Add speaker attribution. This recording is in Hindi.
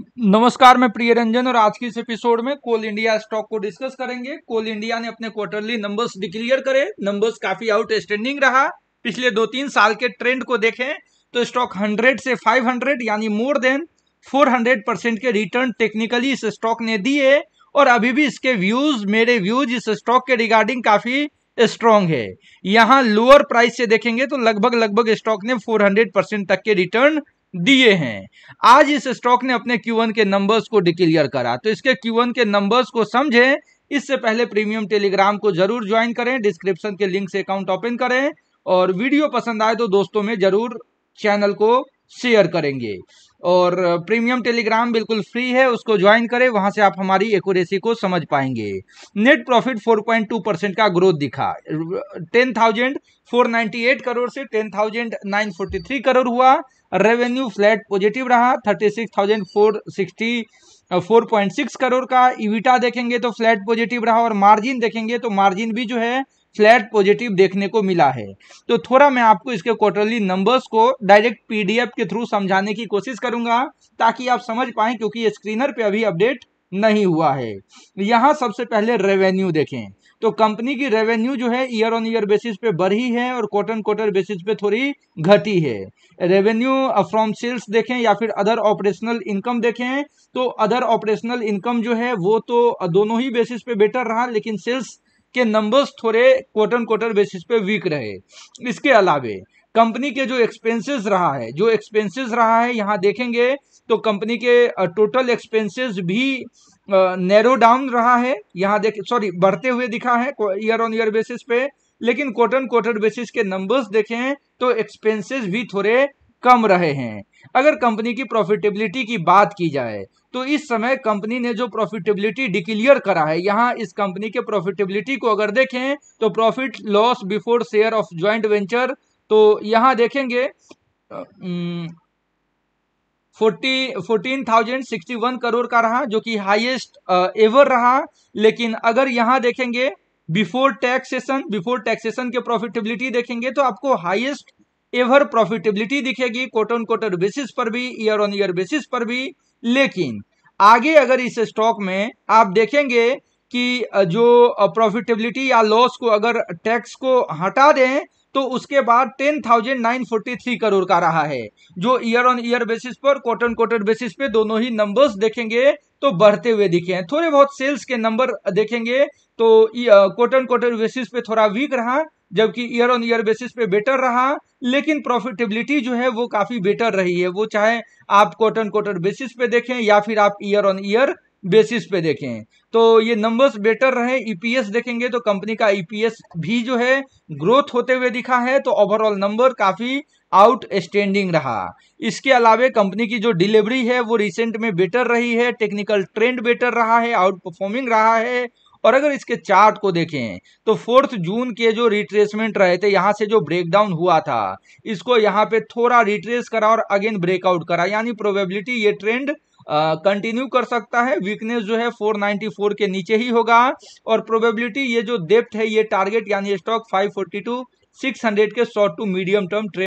Speaker 1: नमस्कार मैं प्रिय रंजन और आज के इस एपिसोड में कोल इंडिया स्टॉक को डिस्कस करेंगे कोल इंडिया ने अपने क्वार्टरली नंबर्स डिक्लेयर करे नंबर्स काफी आउटस्टैंडिंग रहा पिछले दो तीन साल के ट्रेंड को देखें तो स्टॉक 100 से 500 यानी मोर देन 400 परसेंट के रिटर्न टेक्निकली इस स्टॉक ने दिए और अभी भी इसके व्यूज मेरे व्यूज इस स्टॉक के रिगार्डिंग काफी स्ट्रॉन्ग है यहाँ लोअर प्राइस से देखेंगे तो लगभग लगभग स्टॉक ने 400 परसेंट तक के रिटर्न दिए हैं आज इस स्टॉक ने अपने Q1 के नंबर्स को डिक्लेयर करा तो इसके Q1 के नंबर्स को समझें इससे पहले प्रीमियम टेलीग्राम को जरूर ज्वाइन करें डिस्क्रिप्शन के लिंक से अकाउंट ओपन करें और वीडियो पसंद आए तो दोस्तों में जरूर चैनल को शेयर करेंगे और प्रीमियम टेलीग्राम बिल्कुल फ्री है उसको ज्वाइन करें वहां से आप हमारी एक्यूरेसी को समझ पाएंगे नेट प्रॉफिट 4.2 परसेंट का ग्रोथ दिखा 10,498 करोड़ से 10,943 करोड़ हुआ रेवेन्यू फ्लैट पॉजिटिव रहा thirty six thousand four sixty four point six crore का इविटा देखेंगे तो फ्लैट पॉजिटिव रहा और मार्जिन देखेंगे तो मार्जिन भी जो है फ्लैट पॉजिटिव देखने को मिला है तो थोड़ा मैं आपको इसके क्वार्टरली नंबर्स को डायरेक्ट पीडीएफ के थ्रू समझाने की कोशिश करूंगा ताकि आप समझ पाएं क्योंकि ये स्क्रीनर पे अभी अपडेट नहीं हुआ है यहाँ सबसे पहले रेवेन्यू देखें तो कंपनी की रेवेन्यू जो है ईयर ऑन ईयर बेसिस पे बढ़ी है और क्वार्टर क्वार्टर बेसिस पे थोड़ी घटी है रेवेन्यू फ्रॉम सेल्स देखें या फिर अदर ऑपरेशनल इनकम देखें तो अदर ऑपरेशनल इनकम जो है वो तो uh, दोनों ही बेसिस पे बेटर रहा लेकिन सेल्स के नंबर्स थोड़े क्वार्टर क्वार्टर बेसिस पे वीक रहे इसके अलावे कंपनी के जो एक्सपेंसेस रहा है जो एक्सपेंसेस रहा है यहाँ देखेंगे तो कंपनी के टोटल uh, एक्सपेंसेस भी नैरो डाउन रहा है यहाँ देख सॉरी बढ़ते हुए दिखा है ईयर ऑन ईयर बेसिस पे लेकिन क्वार्टर क्वार्टर बेसिस के नंबर्स देखें तो एक्सपेंसेस भी थोड़े कम रहे हैं अगर कंपनी की प्रॉफिटेबिलिटी की बात की जाए तो इस समय कंपनी ने जो प्रॉफिटेबिलिटी डिक्लियर करा है यहाँ इस कंपनी के प्रॉफिटेबिलिटी को अगर देखें तो profit loss before share of joint venture तो यहाँ देखेंगे फोर्टीन करोड़ का रहा जो कि हाईएस्ट एवर uh, रहा लेकिन अगर यहाँ देखेंगे बिफोर टैक्सेशन बिफोर टैक्सेशन के प्रॉफिटेबिलिटी देखेंगे तो आपको हाईएस्ट एवर प्रॉफिटेबिलिटी दिखेगी क्वार्टर ऑन क्वार्टर बेसिस पर भी ईयर ऑन ईयर बेसिस पर भी लेकिन आगे अगर इस स्टॉक में आप देखेंगे कि uh, जो प्रॉफिटेबिलिटी uh, या लॉस को अगर टैक्स को हटा दें तो उसके बाद ten thousand nine forty three crore का रहा है जो ईयर ऑन ईयर बेसिस पर क्वार्टर क्वार्टर बेसिस पे दोनों ही नंबर्स देखेंगे तो बढ़ते हुए दिखे हैं थोड़े बहुत सेल्स के नंबर देखेंगे तो क्वार्टर क्वार्टर बेसिस पे थोड़ा वीक रहा जबकि ईयर ऑन ईयर बेसिस पे बेटर रहा लेकिन प्रॉफिटेबिलिटी जो है वो काफ़ी बेटर रही है वो चाहे आप क्वार्टर क्वार्टर बेसिस पे देखें या फिर आप ईयर ऑन ईयर बेसिस पे देखें तो ये नंबर्स बेटर रहे ईपीएस देखेंगे तो कंपनी का ईपीएस भी जो है ग्रोथ होते हुए दिखा है तो ओवरऑल नंबर काफ़ी आउटस्टैंडिंग रहा इसके अलावे कंपनी की जो डिलीवरी है वो रिसेंट में बेटर रही है टेक्निकल ट्रेंड बेटर रहा है आउट परफॉर्मिंग रहा है और अगर इसके चार्ट को देखें तो फोर्थ जून के जो रिट्रेसमेंट रहे थे यहाँ से जो ब्रेकडाउन हुआ था इसको यहाँ पे थोड़ा रिट्रेस करा और अगेन ब्रेकआउट करा यानी प्रोबेबिलिटी ये ट्रेंड कंटिन्यू कर सकता है वीकनेस जो है 494 के नीचे ही होगा और प्रोबेबिलिटी ये जो डेप्थ है ये टारगेट यानी स्टॉक 542 600 के short to medium term trade